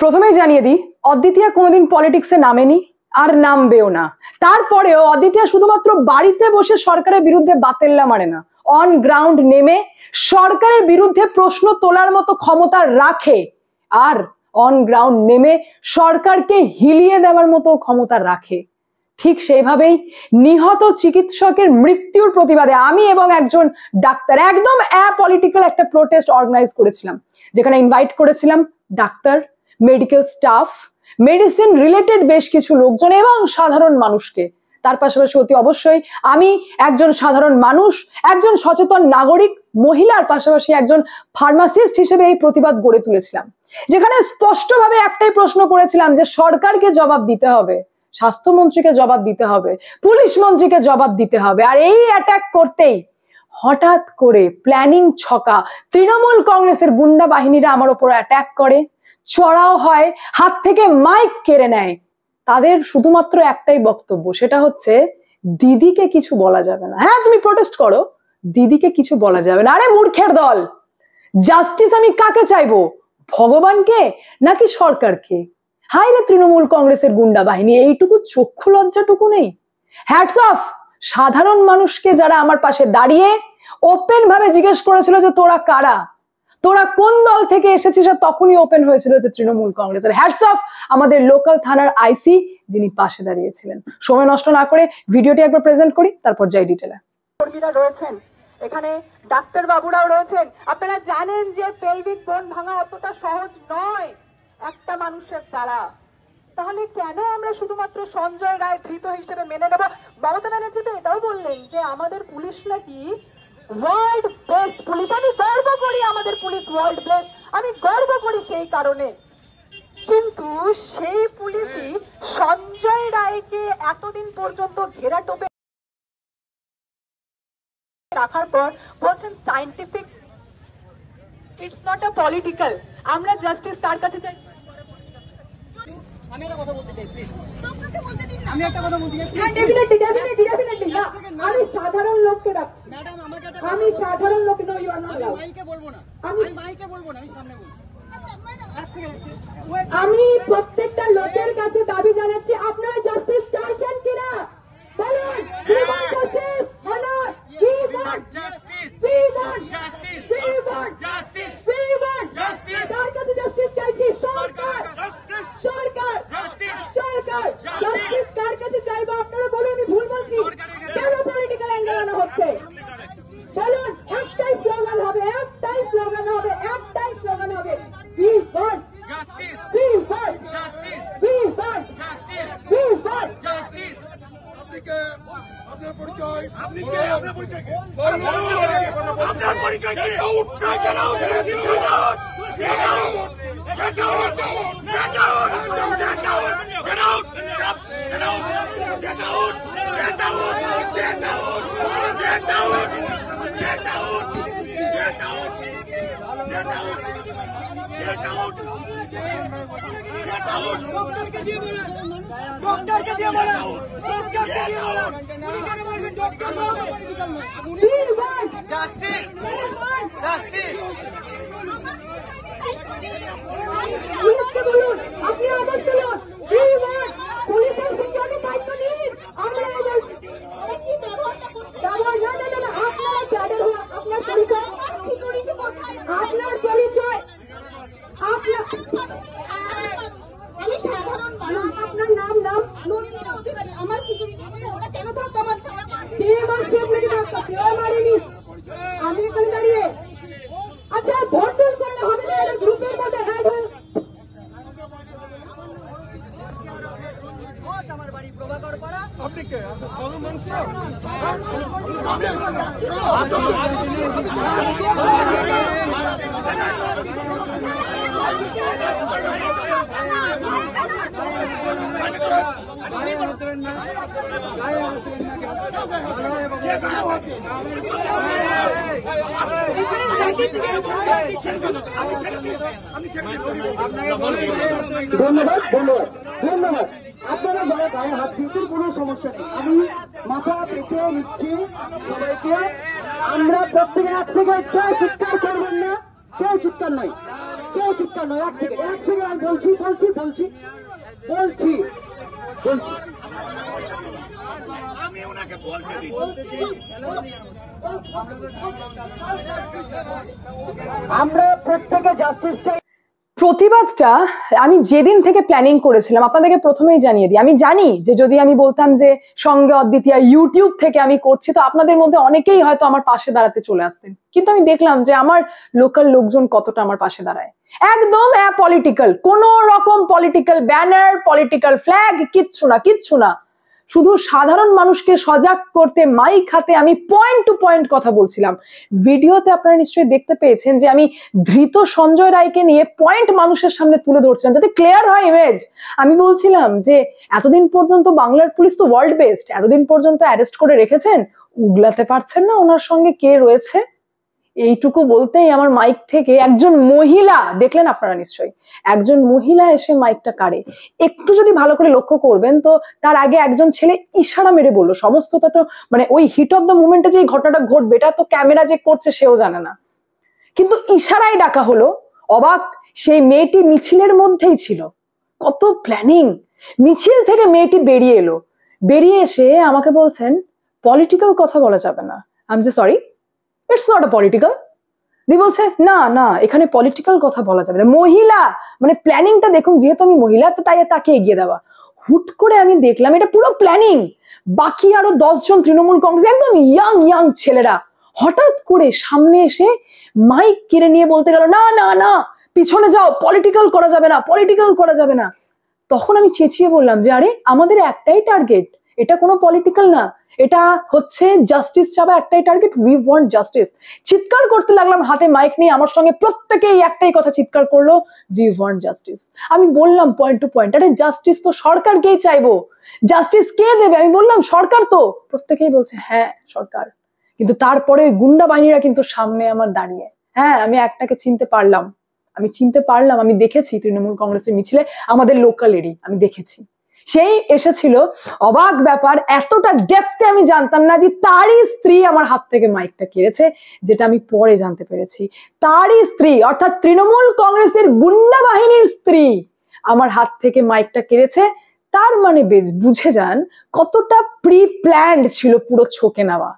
প্রথমে জানিয়ে দিই অদ্বিতীয়া কোনোদিন পলিটিক্সে নামেনি আর নামবেও না তারপরেও অদ্বিতীয়া শুধুমাত্র বাড়িতে বসে সরকারের বিরুদ্ধে বাতেল্লা মারে না অন গ্রাউন্ড নেমে সরকারের বিরুদ্ধে প্রশ্ন তোলার মতো ক্ষমতা রাখে আর অন গ্রাউন্ড নেমে সরকারকে হিলিয়ে দেওয়ার মতো ক্ষমতা রাখে ঠিক সেইভাবেই নিহত চিকিৎসকের মৃত্যুর প্রতিবাদে আমি এবং একজন ডাক্তার একদম অ্যাপলিটিক্যাল একটা প্রোটেস্ট অর্গানাইজ করেছিলাম যেখানে ইনভাইট করেছিলাম ডাক্তার মেডিকেল স্টাফ মেডিসিন রিলেটেড বেশ কিছু লোকজন এবং সাধারণ মানুষকে তার পাশাপাশি অতি অবশ্যই আমি একজন সাধারণ মানুষ একজন সচেতন নাগরিক মহিলার পাশাপাশি একজন ফার্মাসিস্ট হিসেবে এই প্রতিবাদ গড়ে তুলেছিলাম যেখানে স্পষ্টভাবে একটাই প্রশ্ন করেছিলাম যে সরকারকে জবাব দিতে হবে স্বাস্থ্যমন্ত্রীকে জবাব দিতে হবে পুলিশ মন্ত্রীকে জবাব দিতে হবে আর এই অ্যাটাক করতেই হঠাৎ করে প্ল্যানিং ছকা তৃণমূল কংগ্রেসের গুন্ডা বাহিনীরা আমার ওপর অ্যাট্যাক করে চড়াও হয় হাত থেকে মাইক কেড়ে নেয় তাদের শুধুমাত্র একটাই বক্তব্য সেটা হচ্ছে দিদিকে কিছু বলা যাবে না হ্যাঁ তুমি প্রোটেস্ট করো দিদিকে কিছু বলা যাবে না আরে মূর্খের দল জাস্টিস আমি কাকে চাইবো ভগবানকে নাকি সরকারকে হাই না তৃণমূল কংগ্রেসের গুন্ডা বাহিনী এইটুকু চক্ষু লজ্জাটুকু নেই হ্যাটস অফ সাধারণ মানুষকে যারা আমার পাশে দাঁড়িয়ে ওপেন ভাবে জিজ্ঞেস করেছিল যে তোরা কারা তোরা কোন দল থেকে এসেছিস তখনই ওপেন হয়েছিল যে তৃণমূল কংগ্রেসের হ্যাটস অফ আমাদের লোকাল থানার আইসি যিনি পাশে দাঁড়িয়েছিলেন সময় নষ্ট না করে ভিডিওটি একবার প্রেজেন্ট করি তারপর যাই ডিটেলে রয়েছেন এখানে ডাক্তার বাবুরাও রয়েছেন আপনারা জানেন যে পেলভিক বোন ভাঙা অতটা সহজ নয় একটা মানুষের দ্বারা তাহলে কেন আমরা শুধুমাত্র সঞ্জয় রায় ধৃত হিসেবে মেনে নেব মমতা ব্যানার্জি তো এটাও বললেন যে আমাদের পুলিশ নাকি ওয়ার্ল্ড বেস্ট পুলিশ আমি গর্ব করি আমাদের পুলিশ ওয়ার্ল্ড বেস্ট আমি গর্ব করি সেই কারণে কিন্তু সেই পুলিশই সঞ্জয় রায়কে এতদিন পর্যন্ত ঘেরা টোপে রাখার পর বলছেন scientific it's not a political আমরা জাস্টিস কার কাছে চাই আমি একটা কথা সাধারণ লোককে ডাকছি ম্যাডাম আমাকে আমি সাধারণ লোক নো আমি মাইকে বলবো না আমি মাইকে বলবো না আমি সামনে বলবো আচ্ছা, আমি প্রত্যেকটা লোকের কাছে দাবি জানাচ্ছি আপনারা জাস্টিস চাইছেন কিনা বলুন জাস্টিস চাইছি সরকার পরিচয় আপনি কে আপনার পরিচয় কে আপনার পরিচয় কে out get out get out get out get out get out get out get out get out get out get out get out get out Get out! Get out! Get out! ডক্টরকে দিয়ে বলেন ডক্টরকে দিয়ে বলেন ডক্টরকে দিয়ে বলেন উনি কেন বলবেন ডক্টর বলেন জাস্টিস জাস্টিস আপনি আবার চলুন ধন্যবাদ ধন্যবাদ ধন্যবাদ আপনারা যারা গায়ে হাত দিয়েছেন কোন সমস্যা নেই আমি মাথা পেতে নিচ্ছি সবাইকে আমরা প্রত্যেকে এক থেকে কেউ চিৎকার করবেন না কেউ চিৎকার নাই কেউ নয় এক সেকেন্ড এক সেকেন্ড আমি বলছি বলছি বলছি বলছি বলছি প্রতিবাদটা আমি যেদিন থেকে প্ল্যানিং করেছিলাম আপনাদেরকে প্রথমেই জানিয়ে দিই আমি জানি যে যদি আমি বলতাম যে সঙ্গে অদ্বিতীয় ইউটিউব থেকে আমি করছি তো আপনাদের মধ্যে অনেকেই হয়তো আমার পাশে দাঁড়াতে চলে আসতেন কিন্তু আমি দেখলাম যে আমার লোকাল লোকজন কতটা আমার পাশে দাঁড়ায় একদম অ্যাপলিটিক্যাল কোন রকম পলিটিক্যাল ব্যানার পলিটিক্যাল ফ্ল্যাগ কিচ্ছু না কিচ্ছু না শুধু সাধারণ মানুষকে সজাগ করতে মাইক হাতে আমি পয়েন্ট টু পয়েন্ট কথা বলছিলাম ভিডিওতে আপনারা নিশ্চয়ই দেখতে পেয়েছেন যে আমি ধৃত সঞ্জয় রায়কে নিয়ে পয়েন্ট মানুষের সামনে তুলে ধরছিলাম যাতে ক্লিয়ার হয় ইমেজ আমি বলছিলাম যে এতদিন পর্যন্ত বাংলার পুলিশ তো ওয়ার্ল্ড বেস্ট এতদিন পর্যন্ত অ্যারেস্ট করে রেখেছেন উগলাতে পারছেন না ওনার সঙ্গে কে রয়েছে এইটুকু বলতেই আমার মাইক থেকে একজন মহিলা দেখলেন আপনারা নিশ্চয়ই একজন মহিলা এসে মাইকটা কাড়ে একটু যদি ভালো করে লক্ষ্য করবেন তো তার আগে একজন ছেলে ইশারা মেরে বললো সমস্ত তো মানে ওই হিট অফ দ্য মুভমেন্টে যে ঘটনাটা ঘটবে এটা তো ক্যামেরা যে করছে সেও জানে না কিন্তু ইশারায় ডাকা হলো অবাক সেই মেয়েটি মিছিলের মধ্যেই ছিল কত প্ল্যানিং মিছিল থেকে মেয়েটি বেরিয়ে এলো বেরিয়ে এসে আমাকে বলছেন পলিটিক্যাল কথা বলা যাবে না আমি যে sorry it's not a political দি বলছে না না এখানে পলিটিক্যাল কথা বলা যাবে না মহিলা মানে প্ল্যানিংটা দেখুন যেহেতু আমি মহিলা তো তাই তাকে এগিয়ে দেওয়া হুট করে আমি দেখলাম এটা পুরো প্ল্যানিং বাকি আরো দশজন তৃণমূল কংগ্রেস একদম ইয়াং ইয়াং ছেলেরা হঠাৎ করে সামনে এসে মাইক কেড়ে নিয়ে বলতে গেল না না না পিছনে যাও পলিটিক্যাল করা যাবে না পলিটিক্যাল করা যাবে না তখন আমি চেঁচিয়ে বললাম যে আরে আমাদের একটাই টার্গেট এটা কোনো পলিটিক্যাল না এটা হচ্ছে জাস্টিস ছাড়া একটাই টার্গেট উই ওয়ান্ট জাস্টিস চিৎকার করতে লাগলাম হাতে মাইক নিয়ে আমার সঙ্গে প্রত্যেকেই একটাই কথা চিৎকার করলো উই ওয়ান্ট জাস্টিস আমি বললাম পয়েন্ট টু পয়েন্ট আরে জাস্টিস তো সরকারকেই চাইবো জাস্টিস কে দেবে আমি বললাম সরকার তো প্রত্যেকেই বলছে হ্যাঁ সরকার কিন্তু তারপরে গুন্ডা বাহিনীরা কিন্তু সামনে আমার দাঁড়িয়ে হ্যাঁ আমি একটাকে চিনতে পারলাম আমি চিনতে পারলাম আমি দেখেছি তৃণমূল কংগ্রেসের মিছিলে আমাদের লোকালেরই আমি দেখেছি সেই এসেছিল অবাক ব্যাপার এতটা ডেপতে আমি জানতাম না যে তারই স্ত্রী আমার হাত থেকে মাইকটা কেড়েছে যেটা আমি পরে জানতে পেরেছি তারই স্ত্রী অর্থাৎ তৃণমূল কংগ্রেসের গুন্ডা বাহিনীর স্ত্রী আমার হাত থেকে মাইকটা কেড়েছে তার মানে বেশ বুঝে যান কতটা প্রি প্ল্যান্ড ছিল পুরো ছোকে নেওয়া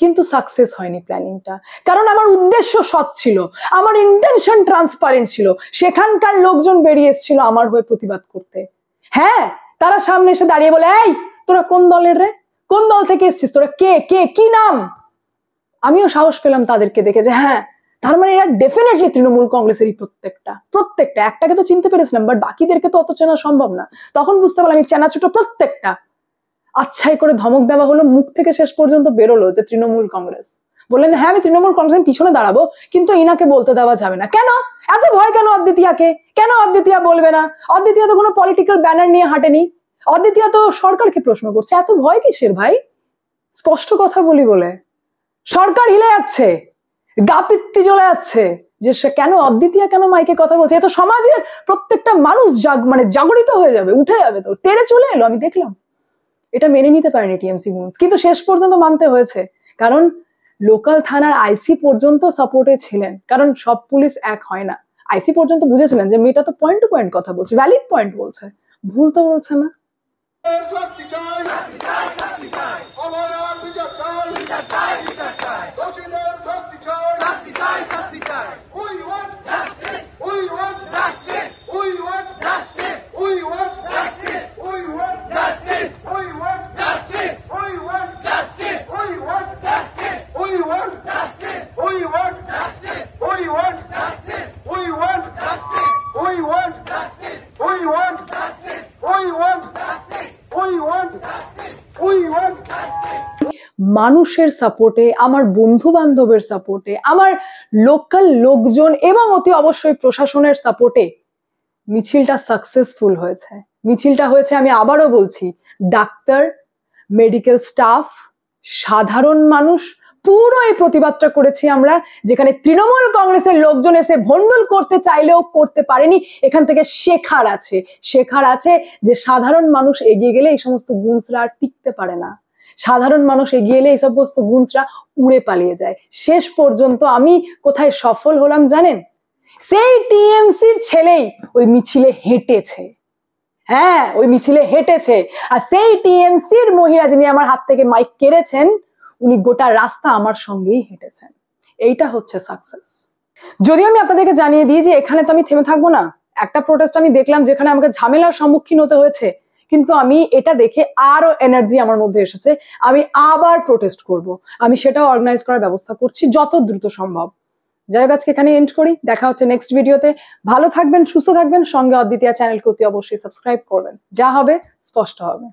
কিন্তু সাকসেস হয়নি প্ল্যানিংটা কারণ আমার উদ্দেশ্য সৎ ছিল আমার ইন্টেনশন ট্রান্সপারেন্ট ছিল সেখানকার লোকজন বেরিয়ে এসেছিল আমার হয়ে প্রতিবাদ করতে হ্যাঁ তারা সামনে এসে দাঁড়িয়ে বলে এই তোরা কোন দলের রে কোন দল থেকে এসছিস তোরা কে কে কি নাম আমিও সাহস পেলাম তাদেরকে দেখে যে হ্যাঁ তার মানে এরা ডেফিনেটলি তৃণমূল কংগ্রেসেরই প্রত্যেকটা প্রত্যেকটা একটাকে তো চিনতে পেরেছিলাম বাট বাকিদেরকে তো অত চেনা সম্ভব না তখন বুঝতে পারলাম এই ছোট প্রত্যেকটা আচ্ছাই করে ধমক দেওয়া হলো মুখ থেকে শেষ পর্যন্ত বেরোলো যে তৃণমূল কংগ্রেস বললেন হ্যাঁ আমি তৃণমূল কংগ্রেসের পিছনে দাঁড়াবো কিন্তু ইনাকে বলতে দেওয়া যাবে না কেন এত ভয় কেন অদ্বিতিয়াকে কেন অদ্বিতিয়া বলবে না অদ্বিতিয়া তো কোনো পলিটিক্যাল ব্যানার নিয়ে হাঁটেনি অদ্বিতীয়া তো সরকারকে প্রশ্ন করছে এত ভয় কিসের ভাই স্পষ্ট কথা বলি বলে সরকার হিলে যাচ্ছে গাপিত্তি জ্বলে যাচ্ছে যে সে কেন অদ্বিতীয়া কেন মাইকে কথা বলছে এত সমাজের প্রত্যেকটা মানুষ জাগ মানে জাগরিত হয়ে যাবে উঠে যাবে তো তেরে চলে এলো আমি দেখলাম এটা মেনে নিতে পারেনি টিএমসি কিন্তু শেষ পর্যন্ত মানতে হয়েছে কারণ লোকাল থানার আইসি পর্যন্ত সাপোর্টে ছিলেন কারণ সব পুলিশ এক হয় না আইসি পর্যন্ত বুঝেছিলেন যে মেয়েটা তো পয়েন্ট টু পয়েন্ট কথা বলছে ভ্যালিড পয়েন্ট বলছে ভুল তো বলছে না মানুষের সাপোর্টে আমার বন্ধু বান্ধবের সাপোর্টে আমার লোকাল লোকজন এবং অতি অবশ্যই প্রশাসনের সাপোর্টে মিছিলটা সাকসেসফুল হয়েছে মিছিলটা হয়েছে আমি আবারও বলছি ডাক্তার মেডিকেল স্টাফ সাধারণ মানুষ পুরো এই প্রতিবাদটা করেছি আমরা যেখানে তৃণমূল কংগ্রেসের লোকজন এসে ভণ্ডল করতে চাইলেও করতে পারেনি এখান থেকে শেখার আছে শেখার আছে যে সাধারণ মানুষ এগিয়ে গেলে এই সমস্ত গুণসরা আর টিকতে পারে না সাধারণ মানুষ এগিয়ে এলে এইসব বস্তু গুঞ্জরা উড়ে পালিয়ে যায় শেষ পর্যন্ত আমি কোথায় সফল হলাম জানেন সেই টিএমসির ছেলেই ওই মিছিলে হেঁটেছে হ্যাঁ ওই মিছিলে হেঁটেছে আর সেই টিএমসির মহিলা যিনি আমার হাত থেকে মাইক কেড়েছেন উনি গোটা রাস্তা আমার সঙ্গেই হেঁটেছেন এইটা হচ্ছে সাকসেস যদিও আমি আপনাদেরকে জানিয়ে দিই যে এখানে তো আমি থেমে থাকবো না একটা প্রোটেস্ট আমি দেখলাম যেখানে আমাকে ঝামেলার সম্মুখীন হতে হয়েছে কিন্তু আমি এটা দেখে আরো এনার্জি আমার মধ্যে এসেছে আমি আবার প্রোটেস্ট করব। আমি সেটাও অর্গানাইজ করার ব্যবস্থা করছি যত দ্রুত সম্ভব যাই হোক আজকে এখানে এন্ড করি দেখা হচ্ছে নেক্সট ভিডিওতে ভালো থাকবেন সুস্থ থাকবেন সঙ্গে অদ্বিতীয় চ্যানেলকে অতি অবশ্যই সাবস্ক্রাইব করবেন যা হবে স্পষ্ট হবে